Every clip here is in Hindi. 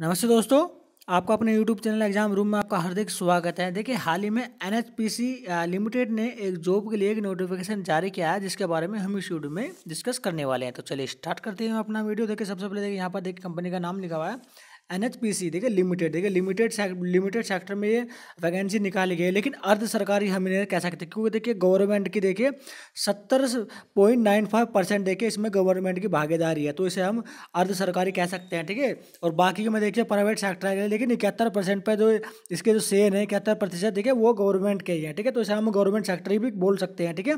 नमस्ते दोस्तों आपका अपने YouTube चैनल एग्जाम रूम में आपका हार्दिक स्वागत है देखिए हाल ही में एन लिमिटेड ने एक जॉब के लिए एक नोटिफिकेशन जारी किया है जिसके बारे में हम इस वीडियो में डिस्कस करने वाले हैं तो चलिए स्टार्ट करते हैं अपना वीडियो देखिए सबसे पहले देखिए यहाँ पर देखिए कंपनी का नाम लिखा हुआ है एन एच पी सी देखिए लिमिटेड देखिए लिमिटेड लिमिटेड सेक्टर में ये वैकेंसी निकाली गई है लेकिन अर्ध सरकारी हम इन्हें कह सकते हैं क्योंकि देखिए गवर्नमेंट की देखिए सत्तर पॉइंट नाइन फाइव परसेंट देखिए इसमें गवर्नमेंट की भागीदारी है तो इसे हम अर्ध सरकारी कह सकते हैं ठीक है और बाकी में देखिए प्राइवेट सेक्टर है लेकिन इकहत्तर परसेंट पर जो इसके जो सेन है इकहत्तर प्रतिशत देखिए वो गवर्नमेंट के ही है ठीक है तो इसे हम गवर्नमेंट सेक्टर ही भी बोल सकते हैं ठीक है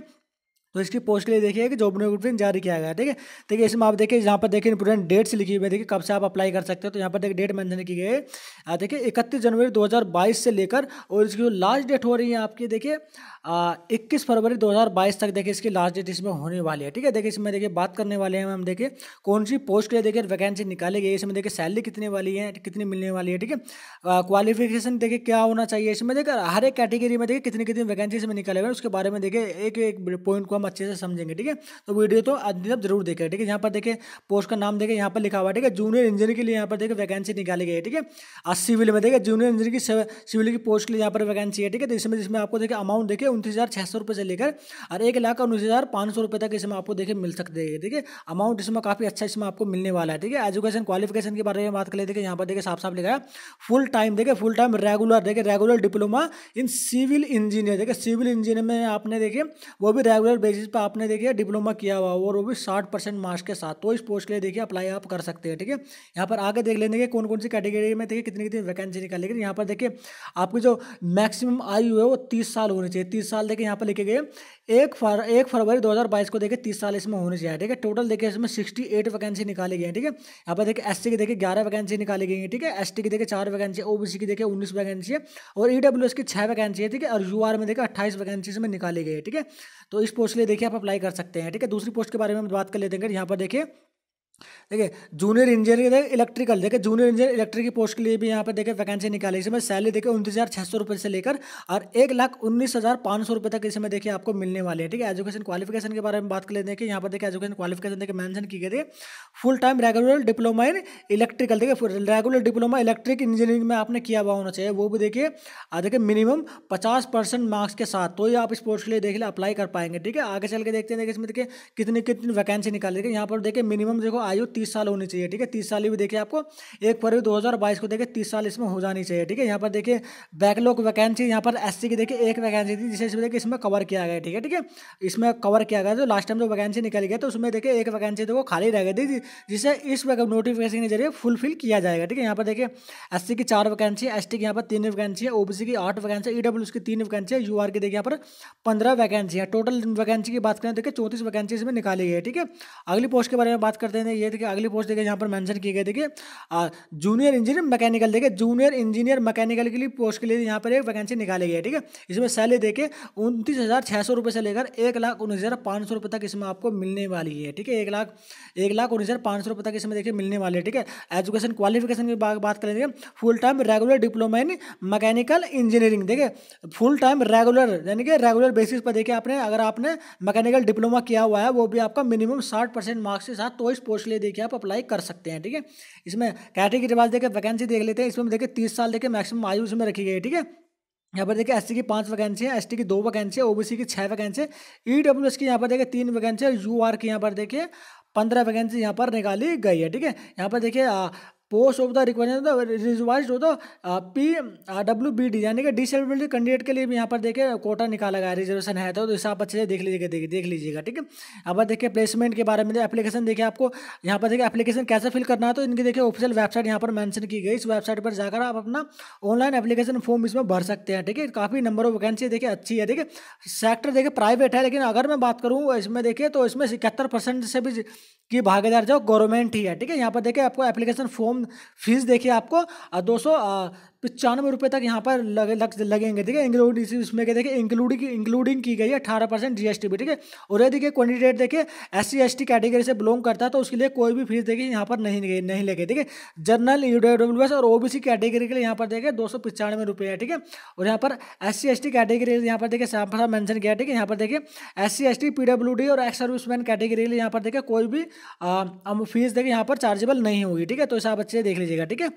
तो इसकी पोस्ट के लिए देखिए कि जॉब नोटिफिकेशन जारी किया गया है ठीक है देखिए इसमें आप देखिए यहाँ पर देखिए इंपोर्टेंट डेट्स लिखी हुई है देखिए कब से आप अप्लाई कर सकते हो तो यहाँ पर देखिए डेट मैंशन की गई है देखिए इकतीस जनवरी दो से लेकर और इसकी जो लास्ट डेट हो रही है आपकी देखिए इक्कीस फरवरी दो तक देखिए इसकी लास्ट डेट इसमें होने वाली है ठीक है देखिए इसमें देखिए बात करने वाले हैं हम देखिए कौन सी पोस्ट के लिए देखिए वैकेंसी निकाली गई है इसमें देखिए सैलरी कितनी वाली है कितनी मिलने वाली है ठीक है क्वालिफिकेशन देखिए क्या होना चाहिए इसमें देखिए हर एक कैटेगरी में देखिए कितनी कितनी वैकेंसी इसमें निकाले हुए उसके बारे में देखिए एक एक पॉइंट को हम अच्छे से समझेंगे ठीक है तो वीडियो तो आदमी तक जरूर देखें ठीक है यहाँ पर देखें पोस्ट का नाम देखें यहाँ पर लिखा हुआ ठीक है जूनियर इंजीनियर के लिए यहाँ पर देखें वैकेंसी निकाली गई है ठीक है आज सिविल में देखें जूनियर इंजीनियर की सिविल की पोस्ट के लिए यहाँ पर वैकेंसी है ठीक है तो इसमें जिसमें आपको देखें अमाउंट देखें उनतीस हज़ार छः सौ रुपये से लेकर और एक लाख उन्नीस हज़ार पाँच सौ रुपये तक इसमें आपको देखें मिल सकते हैं ठीक है अमाउंट इसमें काफ़ी अच्छा इसमें आपको मिलने वाला है ठीक है एजुकेशन क्वालिफिकेशन के बारे में बात कर लेते हैं यहाँ पर देखें साफ साफ लिखा है फुल टाइम देखें फुल टाइम रेगुलर देखें regular diploma in civil engineer देखें सिविल इंजीनियर में आपने देखें वो भी रेगुलर बेसिस पे आपने देखिए डिप्लोमा किया हुआ और वो भी साठ परसेंट मार्क्स के साथ तो इस पोस्ट के लिए देखिए अप्लाई आप कर सकते हैं ठीक है यहाँ पर आगे देख लेंगे कौन कौन सी कैटेगरी में देखिए कितनी कितनी वैकेंसी निकाली गई यहाँ पर देखिए आपकी जो मैक्सिमम आयु है वो तीस साल होनी चाहिए तीस साल देखिए यहाँ पर लिखे गए एक फर एक फरवरी 2022 को देखिए तीस साल इसमें होने चाहिए ठीक है टोटल देखिए इसमें 68 वैकेंसी निकाली गई है ठीक है यहाँ पर देखिए एससी की देखिए 11 वैकेंसी निकाली गई है ठीक है एसटी की देखिए चार वैकेंसी ओबीसी की देखिए 19 वैकेंसी है और एस e की छः वैकेंसी है ठीक है और आर में देखिए अट्ठाईस वैकेंसी इसमें निकाली गई है ठीक है तो इस पोस्ट के लिए देखिए आप अप्लाई कर सकते हैं ठीक है दूसरी पोस्ट के बारे में बात कर लेते हैं यहाँ पर देखिए देखिए जूनियर इंजीनियर देखिए इलेक्ट्रिकल देखिए जूनियर इंजीनियर इलेक्ट्रिक की पोस्ट के लिए भी यहाँ पे देखिए वैकेंसी निकाली इसमें सैलरी देखिए उनतीस हज़ार छः सौ रुपये से लेकर और एक लाख उन्नीस हज़ार पाँच सौ रुपये तक इसमें देखिए आपको मिलने वाले हैं ठीक है एजुकेशन क्वालिफिकेशन के बारे में बात कर लेते हैं कि यहाँ पर देखिए एजुकेशन क्वालिफिकेशन देखिए मैंशन की गई थी full time regular diploma in electrical देखिए रेगुलर डिप्लोमा इलेक्ट्रिक इंजीनियरिंग में आपने किया हुआ होना चाहिए वो भी देखिए देखिए मिनिमम पचास परसेंट मार्क्स के साथ तो ही आप इस पोस्ट के लिए देखिए अप्लाई कर पाएंगे ठीक है आगे चल के देखते हैं देखिए इसमें देखिए कितनी कितनी वैकेंसी निकाली देखिए यहाँ पर देखिए मिनिमम देखो आयु तीस साल होनी चाहिए ठीक है तीस साल भी देखिए आपको एक फरवरी दो को देखिए तीस साल इसमें हो जानी चाहिए ठीक है यहाँ पर देखिए बैकलॉग वैकेंसी यहाँ पर एस की देखिए एक वैकेंसी थी जिसे इसमें देखिए इसमें कवर किया गया ठीक है ठीक है इसमें कवर किया गया तो लास्ट टाइम जो वैकेंसी निकल गया तो उसमें देखिए एक वैकेंसी देखो खाली रह गई थी जिसे इस नोटिफिकेशन के जरिए फुलफिल किया जाएगा ठीक है यहाँ पर देखिए एस की चार वैकेंसी एस की यहाँ पर तीन वैकेंसी है ओ की आठ वैकेंसी ई डब्ल्यू की तीन वैकेंसी है यू की देखिए यहाँ पर पंद्रह वैकेंसी है टोटल वैकेंसी की बात करें देखिए चौंतीस वैकेंसी इसमें निकाली गई है ठीक है अगली पोस्ट के बारे में बात करते हैं ये देखिए अगली पोस्ट देखिए यहाँ पर मेंशन किए गए देखिए जूनियर इंजीनियर मैकेनिकल देखिए जूनियर इंजीनियर मैकेनिकल के लिए पोस्ट के लिए यहाँ पर एक वैकेंसी निकाली गई है ठीक है इसमें सैलरी देखिए उनतीस हज़ार छः सौ रुपये से लेकर एक लाख उन्नीस हज़ार पाँच सौ रुपये तक इसमें आपको मिलने वाली है ठीक है एक लाख एक लाख उन्नीस हज़ार पाँच सौ रुपये तक इसमें देखिए मिलने वाली है ठीक है एजुकेशन क्वालिफिकेशन की बात करें देखिए full time regular diploma in mechanical engineering देखिए फुल टाइम रेगुलर यानी कि रेगुलर बेसिस पर देखिए आपने अगर आपने मैकेनिकल डिप्लोमा किया हुआ है वो भी आपका मिनिमम साठ परसेंट मार्क्स के साथ तो इस पोस्ट उसके लिए देखिए आप अप्लाई कर सकते हैं ठीक है इसमें कैटेगरी वाइज देखिए वैकेंसी देख लेते हैं इसमें देखिए तीस साल देखिए मैक्सिमम आयु इसमें रखी गई है ठीक है यहाँ पर देखिए एस की पांच वैकेंसी है एस की दो वैकेंसी है ओबीसी की छह वैकेंसी है ई डब्ल्यू एस की यहाँ पर देखिए तीन वैकेंसी है यू आर की यहाँ पर देखिए पंद्रह वैकेंसी यहाँ पर निकाली गई है ठीक है यहाँ पर देखिए पोस्ट ऑफ द रिक्वायरमेंट रिजवाइज हो तो पी डब्ल्यू बी डी यानी कि डिसेबिलिटी कैंडिडेट के लिए भी यहाँ पर देखिए कोटा निकाला गया रिजर्वेशन है तो, तो इसे आप अच्छे से देख लीजिएगा देख देख लीजिएगा ठीक है अब देखिए प्लेसमेंट के बारे में एप्लीकेशन देखिए आपको यहाँ पर देखिए एप्लीकेशन कैसे फिल करना है तो इनकी देखिए ऑफिशियल वेबसाइट यहाँ पर मैंशन की गई इस वेबसाइट पर जाकर आप अपना ऑनलाइन एप्लीकेशन फॉर्म इसमें भर सकते हैं ठीक है काफ़ी नंबर ऑफ वैकेंसी देखिए अच्छी है देखिए सेक्टर देखिए प्राइवेट है लेकिन अगर मैं बात करूँ इसमें देखिए तो इसमें इकहत्तर से भी की भागीदार जो गवर्नमेंट ही है ठीक है यहाँ पर देखिए आपको एप्लीकेशन फॉर्म फीस देखिए आपको दो सौ पचानवे रुपये तक यहाँ पर लग, लग लगेंगे ठीक है इंक्लूड इसी उसमें क्या देखिए इंक्लूडिंग इंक्लूडिंग की गई है अठारह परसेंट जी भी ठीक है और ये देखिए कैंडिडेट देखिए एस सी कैटेगरी से बिलोंग करता है तो उसके लिए कोई भी फीस देखिए यहाँ पर नहीं नहीं लगे ठीक है जनरल यू एस और ओबीसी कैटेगरी के लिए यहाँ पर देखिए दो सौ पचानवे रुपये है ठीक है और यहाँ पर एस सी कैटेगरी यहाँ पर देखिए साफ साफ मैंशन किया ठीक है यहाँ पर देखिए एस सी पीडब्ल्यूडी और एक्स सर्विस कैटेगरी के लिए यहाँ पर देखिए कोई भी फीस देखिए यहाँ पर चार्जेबल नहीं होगी ठीक है तो इस आप अच्छे देख लीजिएगा ठीक है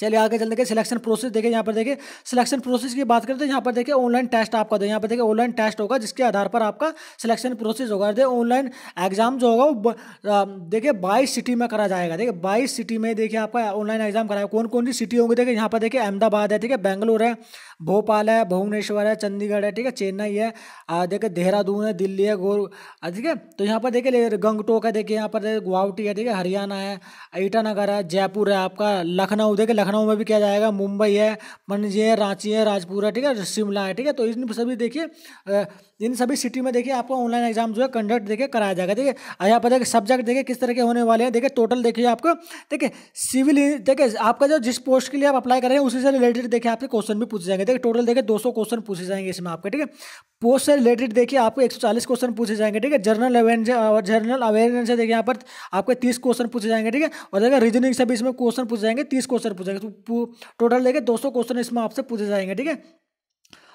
चलिए आगे देखिए सिलेक्शन प्रोसेस देखिए यहाँ पर देखिए सिलेक्शन प्रोसेस की बात करें तो यहाँ पर देखिए ऑनलाइन टेस्ट आपका दे यहाँ पर देखिए ऑनलाइन टेस्ट होगा जिसके आधार पर आपका सिलेक्शन प्रोसेस होगा देखिए ऑनलाइन एग्जाम जो होगा वो देखिए बाईस सिटी में करा जाएगा देखिए बाईस सिटी में देखिए आपका ऑनलाइन एग्जाम कराएगा कौन कौन सी सिटी होंगी देखिए यहाँ पर देखिए अहमदाबाद है ठीक है बेंगलोर है भोपाल है भुवनेश्वर है चंडीगढ़ है ठीक है चेन्नई है देखिए देहरादून है दिल्ली है गोर ठीक है तो यहाँ पर देखिए गंगटोक है देखिए यहाँ पर गुवाहाटी है ठीक है हरियाणा है ईटानगर है जयपुर है आपका लखनऊ देखिए लखनऊ में भी किया जाएगा मुंबई है पणजी है रांची है राजपुरा ठीक है शिमला है ठीक है तो इन सभी देखिए इन सभी सिटी में देखिए आपको ऑनलाइन एग्जाम जो है कंडक्ट देखिए कराया जाएगा देखिए यहाँ पर देखिए सब्जेक्ट देखिए किस तरह के होने वाले हैं देखिए टोटल देखिए आपको देखिए सिविल देखिए आपका जो जिस पोस्ट के लिए आप अप्लाई कर रहे हैं उसी से रिलेटेड देखिए आपके क्वेश्चन भी पूछे जाएंगे देखिए टोटल देखिए दो क्वेश्चन पूछे जाएंगे इसमें आपके ठीक है पोस्ट से रिलेटेड देखिए आपको एक क्वेश्चन पूछे जाएंगे ठीक है जर्नल अवेयरनेस और जर्नल अवेयरनेस से देखिए यहाँ पर आपके तीस क्वेश्चन पूछे जाएंगे ठीक है और देखिए रीजनिंग से भी इसमें क्वेश्चन पूछे जाएंगे तीस क्वेश्चन पूछ जाएंगे टोटल तो देखिए दो क्वेश्चन इसमें आपसे पूछे जाएंगे ठीक है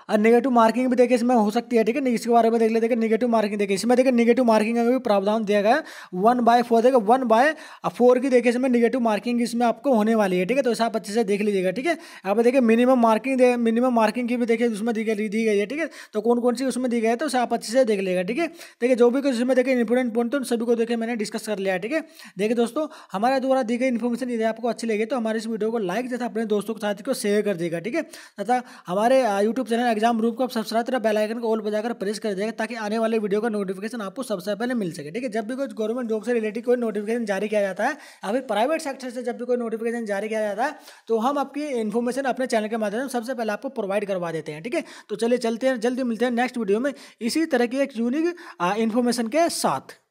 और नेगेटिव मार्किंग भी देखिए इसमें हो सकती है ठीक है इसके बारे में देख लेते नेगेटिव मार्किंग देखिए इसमें देखिए नेगेटिव मार्किंग का भी प्रावधान दिया गया वन बाय फोर देखिए वन बाय फोर की देखिए इसमें नेगेटिव मार्किंग इसमें आपको होने वाली है ठीक है तो इसे आप अच्छे से देख लीजिएगा ठीक है आप देखिए मिनिमम मार्किंग मिनिमम मार्किंग की भी देखिए उसमें दी गई दी गई है ठीक है तो कौन कौन सी उसमें दी गई है तो उसे आप अच्छे से देख लेगा ठीक है देखिए जो भी कुछ इसमें देखिए इंपोर्टेंट पॉइंट उन सभी को देखिए मैंने डिस्कस कर लिया ठीक है देखिए दोस्तों हमारे द्वारा दी गई इन्फॉर्मेशन यदि आपको अच्छी लगी तो हमारे इस वीडियो को लाइक तथा अपने दोस्तों के साथ को शेयर कर देगा ठीक है तथा हमारे यूट्यूब चैनल एग्जाम रूप को सबसे सब्सक्राइब तरह बेल को ऑल बजाकर प्रेस कर देगा ताकि आने वाले वीडियो का नोटिफिकेशन आपको सबसे पहले मिल सके ठीक है जब भी कोई गवर्नमेंट जॉब से रिलेटेड कोई नोटिफिकेशन जारी किया जाता है या फिर प्राइवेट सेक्टर से जब भी कोई नोटिफिकेशन जारी किया जाता है तो हम आपकी इन्फॉर्मेशन अपने चैनल के माध्यम से सबसे पहले आपको प्रोवाइड करवा देते हैं ठीक है तो चलिए चलते हैं जल्दी मिलते हैं नेक्स्ट वीडियो में इसी तरह की एक यूनिक इन्फॉर्मेशन के साथ